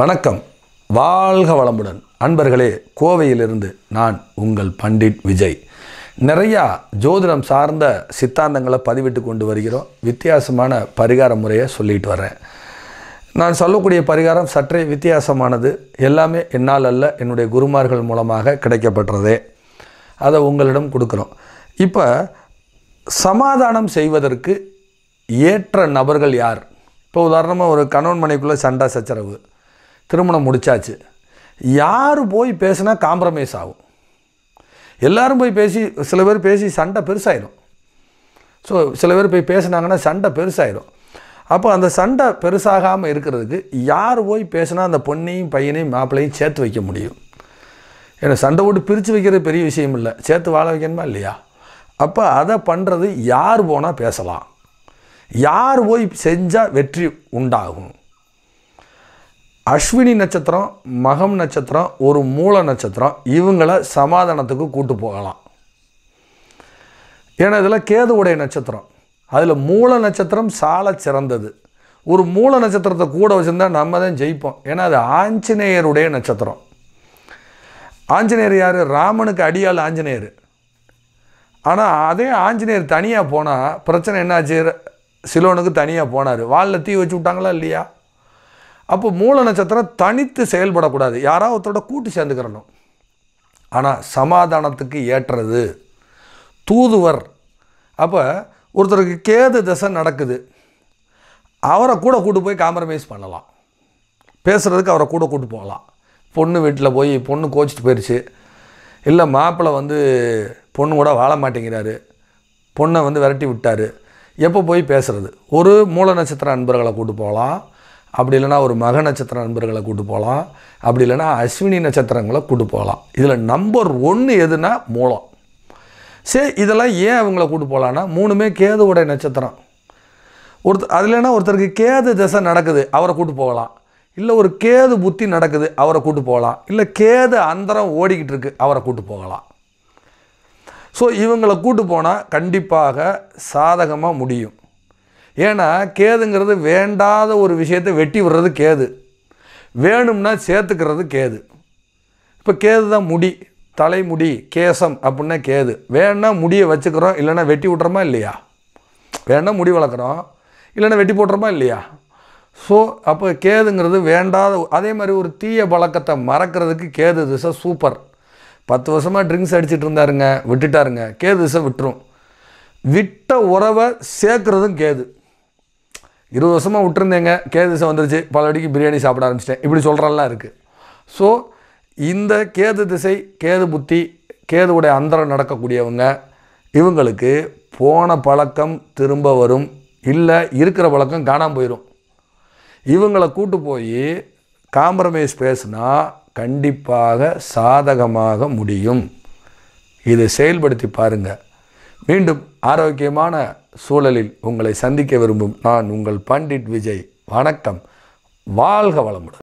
வணக்கம் வாழ்க வளமுடன் அன்பர்களே கோவையிலிருந்து நான் உங்கள் பண்டிட் விஜய் நிறையா ஜோதிடம் சார்ந்த சித்தாந்தங்களை பதிவிட்டு கொண்டு வருகிறோம் வித்தியாசமான பரிகார முறையை சொல்லிட்டு வரேன் நான் சொல்லக்கூடிய பரிகாரம் சற்றே வித்தியாசமானது எல்லாமே என்னால் அல்ல என்னுடைய குருமார்கள் மூலமாக கிடைக்கப்பட்டதே அதை உங்களிடம் கொடுக்குறோம் இப்போ சமாதானம் செய்வதற்கு ஏற்ற நபர்கள் யார் இப்போ உதாரணமாக ஒரு கணவன் மனைக்குள்ளே சண்டை சச்சரவு திருமணம் முடித்தாச்சு யார் போய் பேசுனா காம்ப்ரமைஸ் ஆகும் எல்லோரும் போய் பேசி சில பேர் பேசி சண்டை பெருசாயிடும் ஸோ சில பேர் போய் பேசுனாங்கன்னா சண்டை பெருசாகிடும் அப்போ அந்த சண்டை பெருசாகாமல் இருக்கிறதுக்கு யார் போய் பேசுனா அந்த பொண்ணையும் பையனையும் மாப்பிள்ளையும் சேர்த்து வைக்க முடியும் ஏன்னா சண்டை ஓட்டு பிரித்து வைக்கிறது பெரிய விஷயம் இல்லை சேர்த்து வாழ வைக்கணுமா இல்லையா அப்போ அதை பண்ணுறது யார் போனால் பேசலாம் யார் போய் செஞ்சால் வெற்றி உண்டாகும் அஸ்வினி நட்சத்திரம் மகம் நட்சத்திரம் ஒரு மூல நட்சத்திரம் இவங்களை சமாதானத்துக்கு கூட்டு போகலாம் ஏன்னா இதில் கேது உடைய நட்சத்திரம் அதில் மூல நட்சத்திரம் சால சிறந்தது ஒரு மூல நட்சத்திரத்தை கூட வச்சுருந்தா நம்ம தான் ஜெயிப்போம் ஏன்னா அது ஆஞ்சநேயருடைய நட்சத்திரம் ஆஞ்சநேயர் யார் ராமனுக்கு அடியால் ஆஞ்சநேயர் ஆனால் அதே ஆஞ்சநேயர் தனியாக போனால் பிரச்சனை என்னாச்சு சிலோனுக்கு தனியாக போனார் வாலில் தீ வச்சு விட்டாங்களா இல்லையா அப்போ மூல நட்சத்திரம் தனித்து செயல்படக்கூடாது யாராவது ஒருத்தரோட கூட்டு சேர்ந்துக்கிறணும் ஆனால் சமாதானத்துக்கு ஏற்றது தூதுவர் அப்போ ஒருத்தருக்கு கேது திசை நடக்குது அவரை கூட கூட்டு போய் காம்ப்ரமைஸ் பண்ணலாம் பேசுகிறதுக்கு அவரை கூட கூட்டு போகலாம் பொண்ணு வீட்டில் போய் பொண்ணு கோச்சிட்டு போயிடுச்சு இல்லை மாப்பிள்ளை வந்து பொண்ணு கூட வாழ மாட்டேங்கிறாரு பொண்ணை வந்து விரட்டி விட்டார் எப்போ போய் பேசுகிறது ஒரு மூல நட்சத்திர நண்பர்களை கூட்டு போகலாம் அப்படி இல்லைனா ஒரு மக நட்சத்திர நண்பர்களை கூட்டு போகலாம் அப்படி இல்லைனா அஸ்வினி நட்சத்திரங்களை கூட்டு போகலாம் இதில் நம்பர் ஒன்று எதுனா மூலம் சரி இதெல்லாம் ஏன் அவங்கள கூப்பிட்டு போகலான்னா மூணுமே உடைய நட்சத்திரம் ஒருத்தர் அதுலனா ஒருத்தருக்கு கேது தசை நடக்குது அவரை கூப்பிட்டு போகலாம் இல்லை ஒரு கேது புத்தி நடக்குது அவரை கூப்பிட்டு போகலாம் இல்லை கேது அந்தரம் ஓடிக்கிட்டு இருக்குது அவரை கூப்பிட்டு போகலாம் ஸோ இவங்களை கூப்பிட்டு போனால் கண்டிப்பாக சாதகமாக முடியும் ஏன்னா கேதுங்கிறது வேண்டாத ஒரு விஷயத்தை வெட்டி விடுறது கேது வேணும்னா சேர்த்துக்கிறது கேது இப்போ கேது தான் முடி தலைமுடி கேசம் அப்படின்னா கேது வேணால் முடியை வச்சுக்கிறோம் இல்லைன்னா வெட்டி விட்றோமா இல்லையா வேணால் முடி வளர்க்குறோம் இல்லைன்னா வெட்டி போட்டுறோமா இல்லையா ஸோ அப்போ கேதுங்கிறது வேண்டாத அதே மாதிரி ஒரு தீய பழக்கத்தை மறக்கிறதுக்கு கேது திசை சூப்பர் பத்து வருஷமாக ட்ரிங்க்ஸ் அடிச்சுட்டு இருந்தாருங்க விட்டுட்டாருங்க கேது திசை விட்டுரும் விட்ட உறவை சேர்க்குறதும் கேது இருபது வருஷமாக விட்டுருந்தேங்க கேதுசம் வந்துருச்சு பல அடிக்கு பிரியாணி சாப்பிட ஆரம்பிச்சிட்டேன் இப்படி சொல்கிறெல்லாம் இருக்குது ஸோ இந்த கேது திசை கேது புத்தி கேதுவுடைய அந்தரம் நடக்கக்கூடியவங்க இவங்களுக்கு போன பழக்கம் திரும்ப வரும் இல்லை இருக்கிற பழக்கம் காணாமல் போயிடும் இவங்களை கூட்டு போய் காம்ப்ரமைஸ் பேசுனா கண்டிப்பாக சாதகமாக முடியும் இதை செயல்படுத்தி பாருங்கள் மீண்டும் ஆரோக்கியமான சூழலில் உங்களை சந்திக்க விரும்பும் நான் உங்கள் பண்டிட் விஜய் வணக்கம் வாழ்க வளமுடன்